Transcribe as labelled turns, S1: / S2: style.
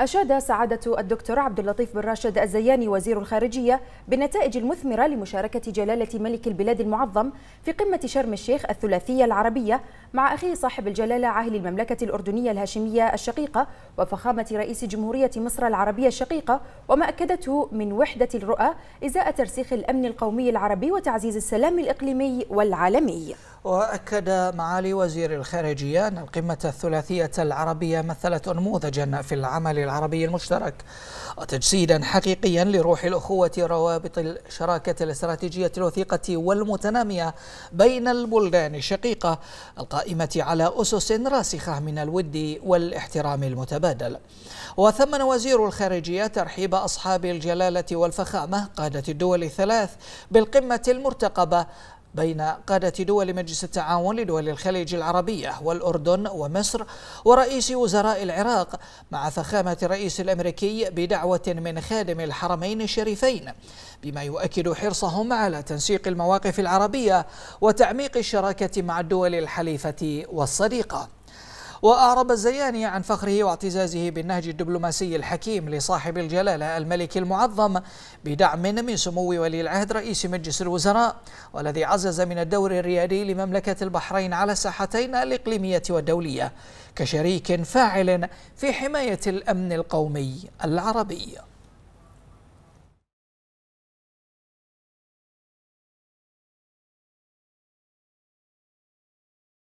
S1: أشاد سعادة الدكتور عبد اللطيف بن راشد الزياني وزير الخارجية بالنتائج المثمرة لمشاركة جلالة ملك البلاد المعظم في قمة شرم الشيخ الثلاثية العربية مع أخيه صاحب الجلالة عاهل المملكة الأردنية الهاشمية الشقيقة وفخامة رئيس جمهورية مصر العربية الشقيقة وما أكدته من وحدة الرؤى إزاء ترسيخ الأمن القومي العربي وتعزيز السلام الإقليمي والعالمي
S2: وأكد معالي وزير الخارجية أن القمة الثلاثية العربية مثلت نموذجا في العمل العربي المشترك وتجسيدا حقيقيا لروح الأخوة روابط الشراكة الاستراتيجية الوثيقة والمتنامية بين البلدان الشقيقة القائمة على أسس راسخة من الود والاحترام المتبادل وثمن وزير الخارجية ترحيب أصحاب الجلالة والفخامة قادة الدول الثلاث بالقمة المرتقبة بين قادة دول مجلس التعاون لدول الخليج العربية والأردن ومصر ورئيس وزراء العراق مع فخامة الرئيس الأمريكي بدعوة من خادم الحرمين الشريفين بما يؤكد حرصهم على تنسيق المواقف العربية وتعميق الشراكة مع الدول الحليفة والصديقة وأعرب الزياني عن فخره واعتزازه بالنهج الدبلوماسي الحكيم لصاحب الجلالة الملك المعظم بدعم من سمو ولي العهد رئيس مجلس الوزراء والذي عزز من الدور الريادي لمملكة البحرين على الساحتين الإقليمية والدولية كشريك فاعل في حماية الأمن القومي العربي